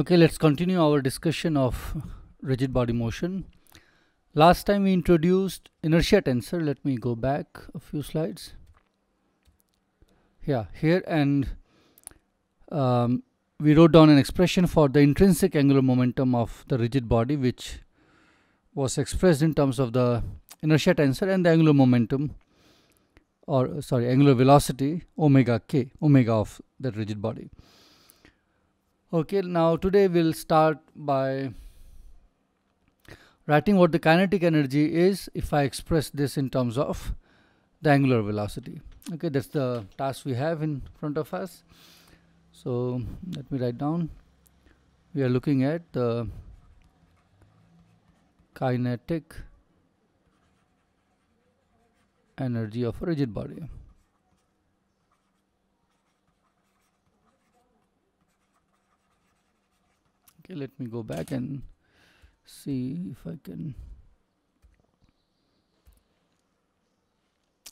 Okay, let's continue our discussion of rigid body motion. Last time we introduced inertia tensor. Let me go back a few slides. Yeah, here and um, we wrote down an expression for the intrinsic angular momentum of the rigid body which was expressed in terms of the inertia tensor and the angular momentum or sorry angular velocity omega k omega of that rigid body okay now today we'll start by writing what the kinetic energy is if I express this in terms of the angular velocity okay that's the task we have in front of us so let me write down we are looking at the kinetic energy of a rigid body okay let me go back and see if I can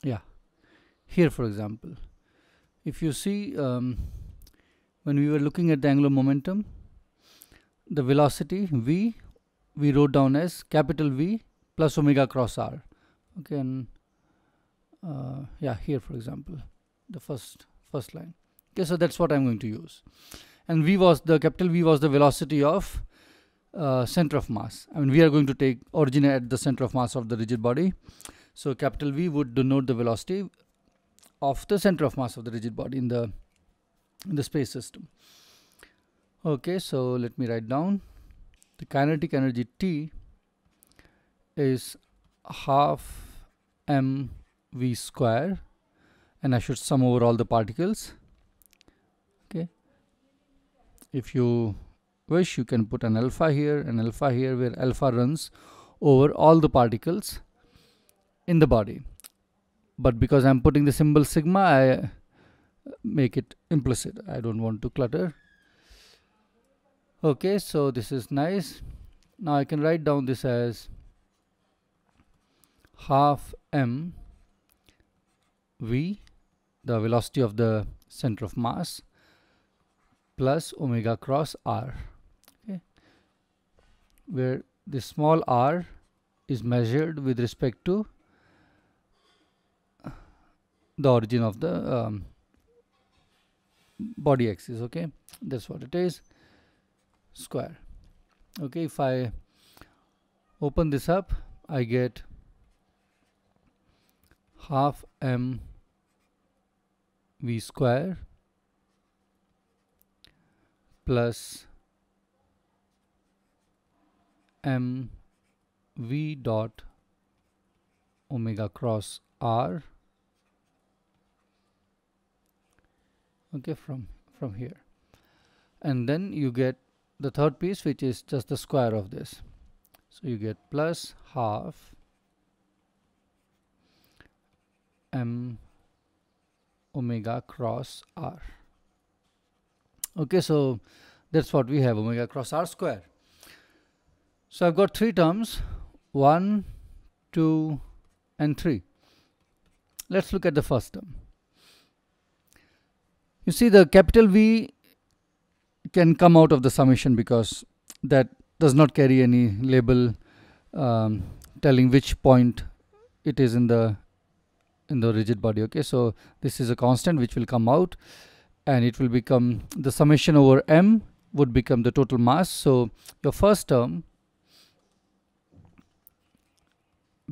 yeah here for example if you see um, when we were looking at the angular momentum the velocity v we wrote down as capital V plus omega cross r okay and uh, yeah here for example the first first line okay so that's what I'm going to use and v was the capital v was the velocity of uh, center of mass I mean we are going to take origin at the center of mass of the rigid body so capital V would denote the velocity of the center of mass of the rigid body in the in the space system okay so let me write down the kinetic energy T is half m v square and I should sum over all the particles if you wish you can put an alpha here and alpha here where alpha runs over all the particles in the body but because I'm putting the symbol sigma I uh, make it implicit I don't want to clutter okay so this is nice now I can write down this as half m v the velocity of the center of mass plus omega cross r okay where the small r is measured with respect to the origin of the um, body axis okay that's what it is square okay if I open this up I get half m v square plus m v dot omega cross r okay from from here and then you get the third piece which is just the square of this so you get plus half m omega cross r Okay, so that's what we have, omega cross r square. So I've got three terms, 1, 2, and 3. Let's look at the first term. You see the capital V can come out of the summation because that does not carry any label um, telling which point it is in the in the rigid body okay so this is a constant which will come out and it will become the summation over m would become the total mass so your first term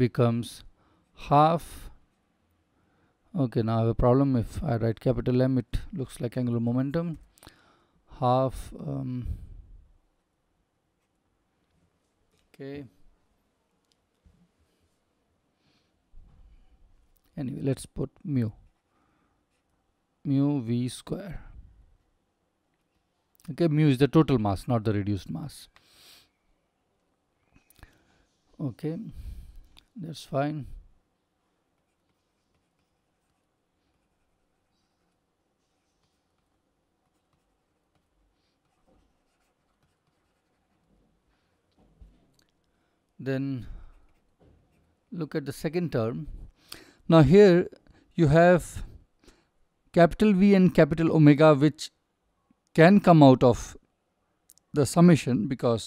becomes half okay now I have a problem if I write capital M it looks like angular momentum half um, okay anyway let's put mu mu v square okay mu is the total mass not the reduced mass okay that's fine then look at the second term now here you have capital V and capital omega which can come out of the summation because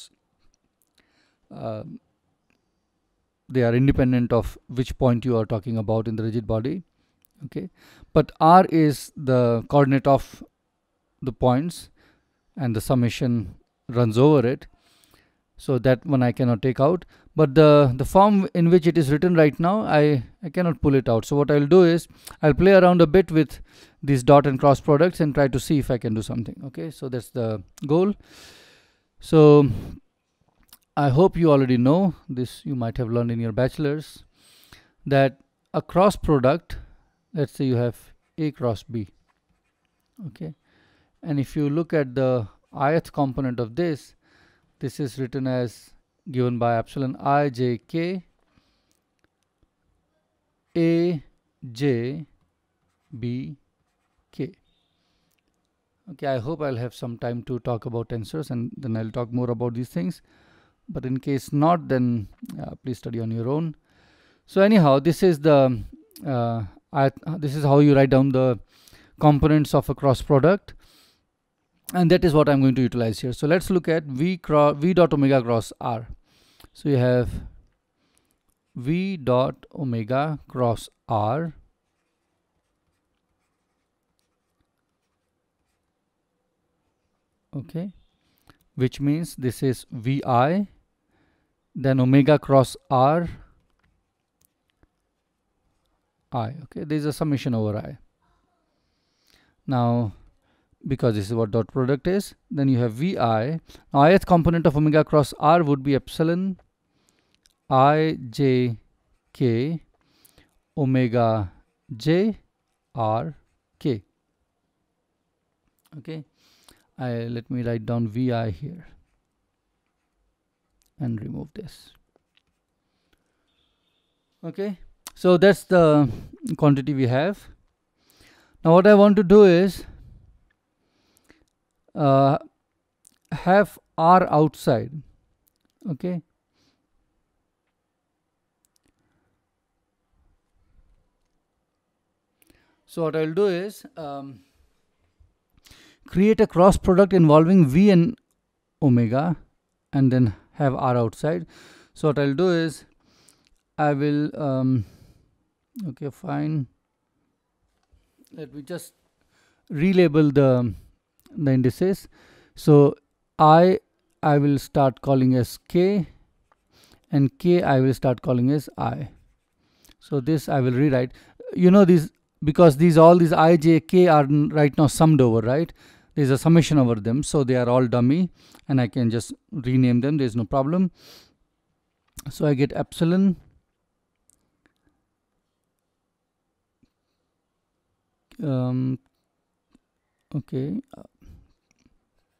uh, they are independent of which point you are talking about in the rigid body okay but r is the coordinate of the points and the summation runs over it so that one I cannot take out but the the form in which it is written right now I, I cannot pull it out so what I'll do is I'll play around a bit with these dot and cross products and try to see if I can do something okay so that's the goal so I hope you already know this you might have learned in your bachelor's that a cross product let's say you have A cross B okay and if you look at the ith component of this this is written as given by epsilon i j k a j b okay okay i hope i'll have some time to talk about tensors and then i'll talk more about these things but in case not then uh, please study on your own so anyhow this is the uh, uh, this is how you write down the components of a cross product and that is what i'm going to utilize here so let's look at v cross v dot omega cross r so you have v dot omega cross r okay which means this is vi then omega cross r i okay there is a summation over i now because this is what dot product is then you have vi now ith component of omega cross r would be epsilon i j k omega j r k okay I let me write down VI here and remove this okay so that's the quantity we have now what I want to do is uh, have R outside okay so what I'll do is um, create a cross product involving V and omega and then have R outside. So what I'll do is I will, um, okay, fine. Let me just relabel the, the indices. So I, I will start calling as K and K I will start calling as I. So this I will rewrite. You know these because these all these i, j, k are right now summed over, right? there's a summation over them so they are all dummy and I can just rename them there's no problem so I get epsilon um, okay uh,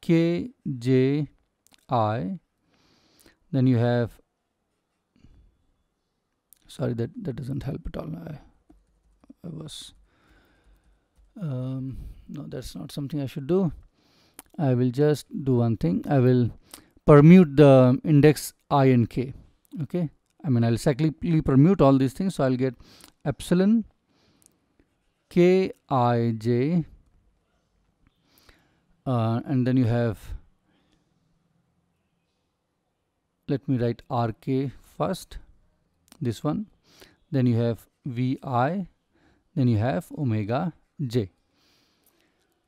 k j i then you have sorry that that doesn't help at all I, I was um, no that's not something I should do I will just do one thing I will permute the index i and k okay I mean I'll cyclically permute all these things so I'll get epsilon k i j uh, and then you have let me write rk first this one then you have vi then you have omega j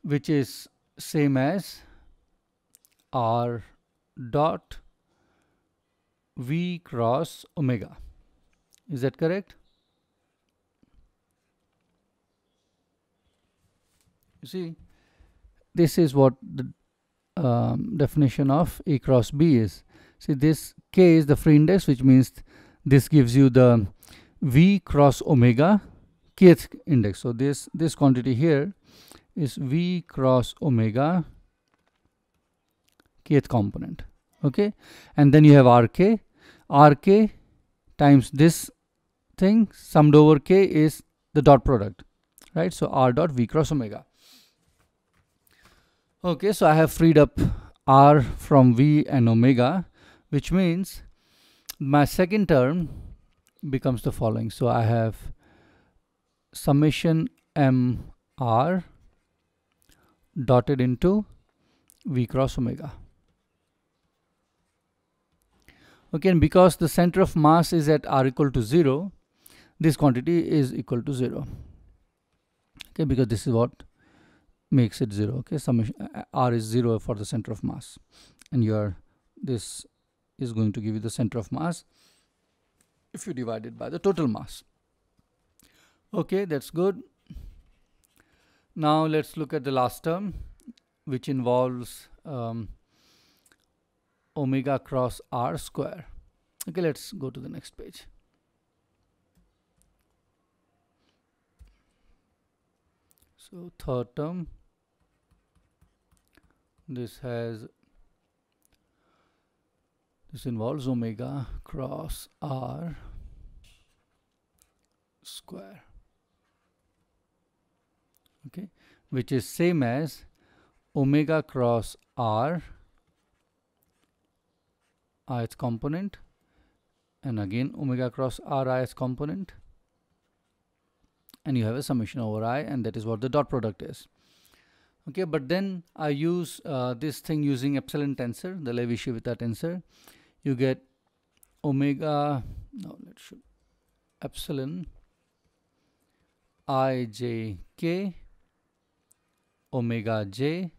which is same as r dot v cross omega is that correct you see this is what the um, definition of A cross B is. See this K is the free index which means this gives you the V cross omega kth index so this this quantity here is v cross omega kth component okay and then you have rk rk times this thing summed over k is the dot product right so r dot v cross omega okay so i have freed up r from v and omega which means my second term becomes the following so i have summation m r dotted into v cross omega. Okay, and because the center of mass is at r equal to 0, this quantity is equal to 0. Okay, because this is what makes it 0. Okay, summation uh, r is 0 for the center of mass. And your this is going to give you the center of mass if you divide it by the total mass. Okay, that's good. Now let's look at the last term, which involves um, omega cross r square. Okay, let's go to the next page. So third term, this has, this involves omega cross r square okay which is same as omega cross r ith component and again omega cross r ith component and you have a summation over i and that is what the dot product is okay but then I use uh, this thing using epsilon tensor the Levi-Civita tensor you get omega no let's show epsilon i j k omega j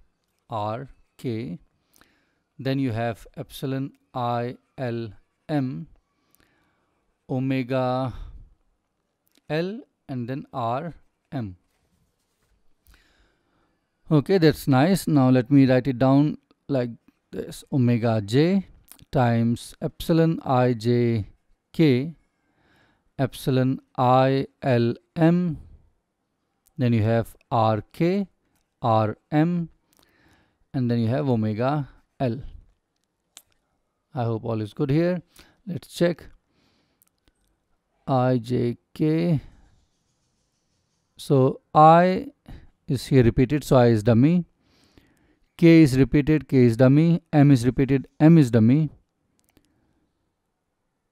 r k then you have epsilon i l m omega l and then r m okay that's nice now let me write it down like this omega j times epsilon i j k epsilon i l m then you have r k Rm and then you have omega L. I hope all is good here. Let's check. IJK. So I is here repeated, so I is dummy. K is repeated, K is dummy. M is repeated, M is dummy.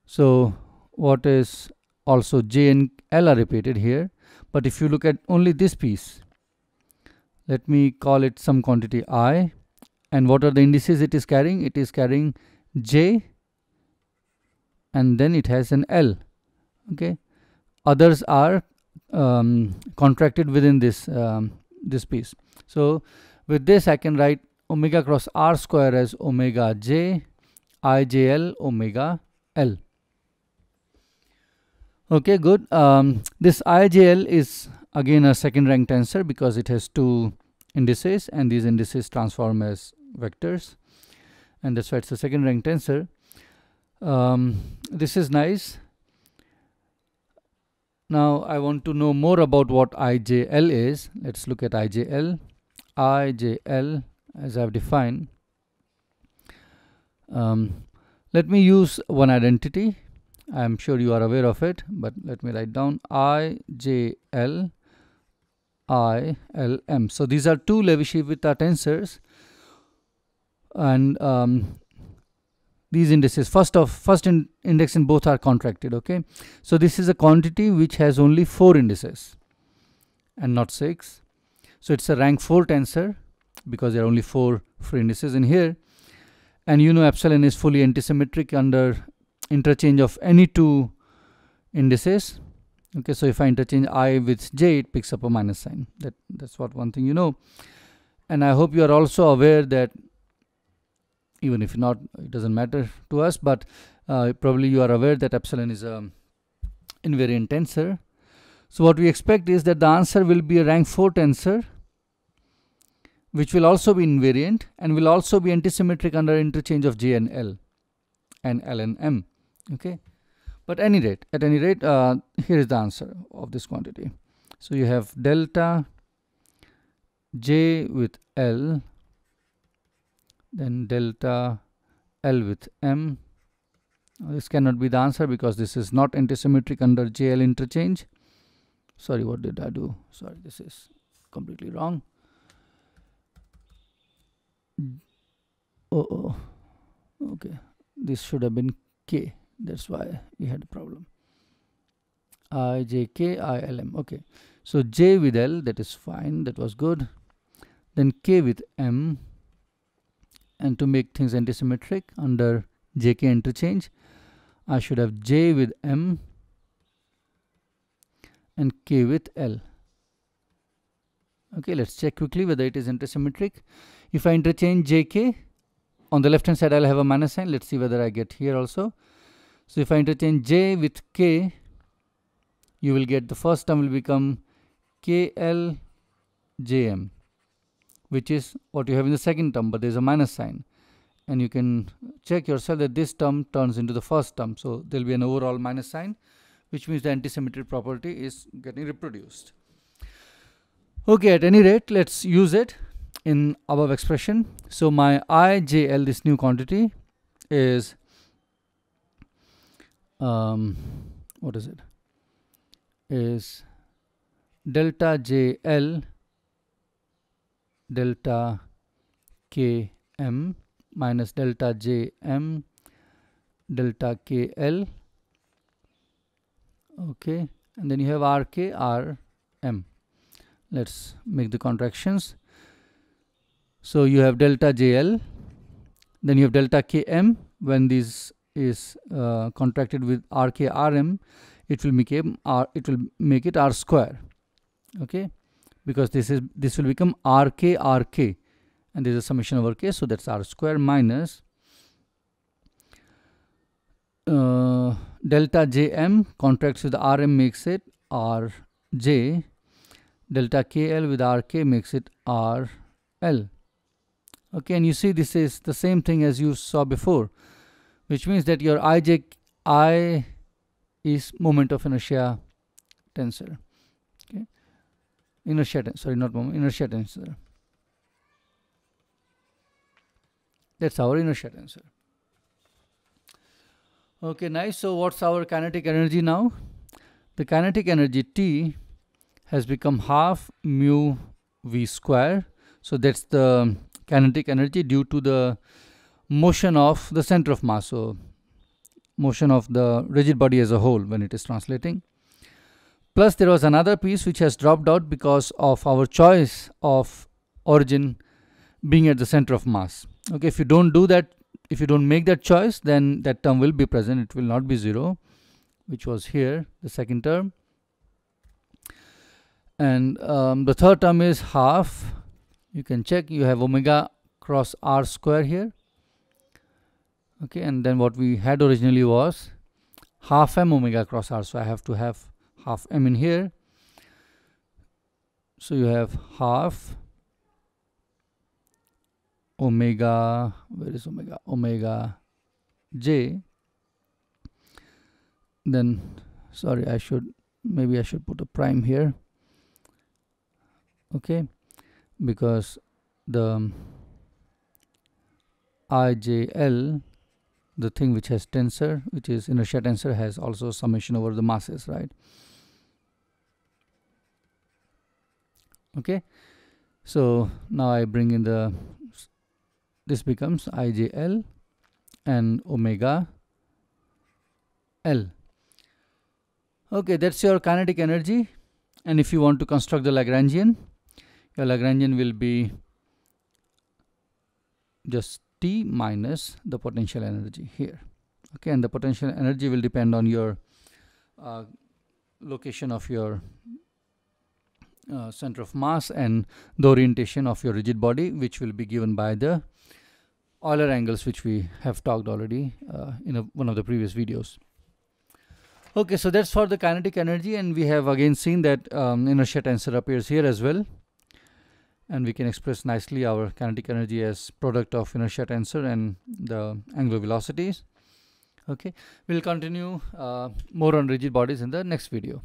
So what is also J and L are repeated here. But if you look at only this piece, let me call it some quantity i and what are the indices it is carrying it is carrying j and then it has an l okay others are um, contracted within this um, this piece so with this i can write omega cross r square as omega j ijl omega l okay good um, this ijl is again a second rank tensor because it has two indices and these indices transform as vectors and that's why it's a second rank tensor um, this is nice now I want to know more about what IJL is let's look at IJL IJL as I've defined um, let me use one identity I'm sure you are aware of it but let me write down IJL ILM. So these are two Levi-Civita tensors and um, these indices first of first in index in both are contracted okay so this is a quantity which has only four indices and not six so it's a rank 4 tensor because there are only four free indices in here and you know epsilon is fully antisymmetric under interchange of any two indices okay so if i interchange i with j it picks up a minus sign that that's what one thing you know and i hope you are also aware that even if not it doesn't matter to us but uh, probably you are aware that epsilon is a invariant tensor so what we expect is that the answer will be a rank 4 tensor which will also be invariant and will also be antisymmetric under interchange of j and l and l and m okay but any rate at any rate uh, here is the answer of this quantity so you have delta j with l then delta l with m this cannot be the answer because this is not antisymmetric under jl interchange sorry what did i do sorry this is completely wrong oh, oh. okay this should have been k that's why we had a problem i j k i l m okay so j with l that is fine that was good then k with m and to make things antisymmetric under jk interchange i should have j with m and k with l okay let's check quickly whether it is antisymmetric if i interchange jk on the left hand side i'll have a minus sign let's see whether i get here also so if I interchange j with k, you will get the first term will become KLJM, which is what you have in the second term, but there's a minus sign. And you can check yourself that this term turns into the first term. So there'll be an overall minus sign, which means the antisymmetric property is getting reproduced. Okay, at any rate, let's use it in above expression. So my IJL, this new quantity, is um, what is it is delta JL delta KM minus delta JM delta KL okay and then you have RK RM let's make the contractions so you have delta JL then you have delta KM when these is uh, contracted with RKRM, it will become R, it will make it R square. Okay, because this is this will become R K R K, and this is summation over K, so that's R square minus uh, delta JM contracts with RM makes it RJ, delta KL with RK makes it RL. Okay, and you see this is the same thing as you saw before which means that your ij i is moment of inertia tensor okay inertia tensor sorry not moment inertia tensor that's our inertia tensor okay nice so what's our kinetic energy now the kinetic energy t has become half mu v square so that's the kinetic energy due to the motion of the center of mass so motion of the rigid body as a whole when it is translating plus there was another piece which has dropped out because of our choice of origin being at the center of mass okay if you don't do that if you don't make that choice then that term will be present it will not be zero which was here the second term and um, the third term is half you can check you have omega cross r square here okay and then what we had originally was half m omega cross r so I have to have half m in here so you have half omega where is omega omega j then sorry I should maybe I should put a prime here okay because the ijl the thing which has tensor which is inertia tensor has also summation over the masses right okay so now I bring in the this becomes IJL and omega L okay that's your kinetic energy and if you want to construct the Lagrangian your Lagrangian will be just T minus the potential energy here okay and the potential energy will depend on your uh, location of your uh, center of mass and the orientation of your rigid body which will be given by the Euler angles which we have talked already uh, in a, one of the previous videos okay so that's for the kinetic energy and we have again seen that um, inertia tensor appears here as well and we can express nicely our kinetic energy as product of inertia tensor and the angular velocities okay we'll continue uh, more on rigid bodies in the next video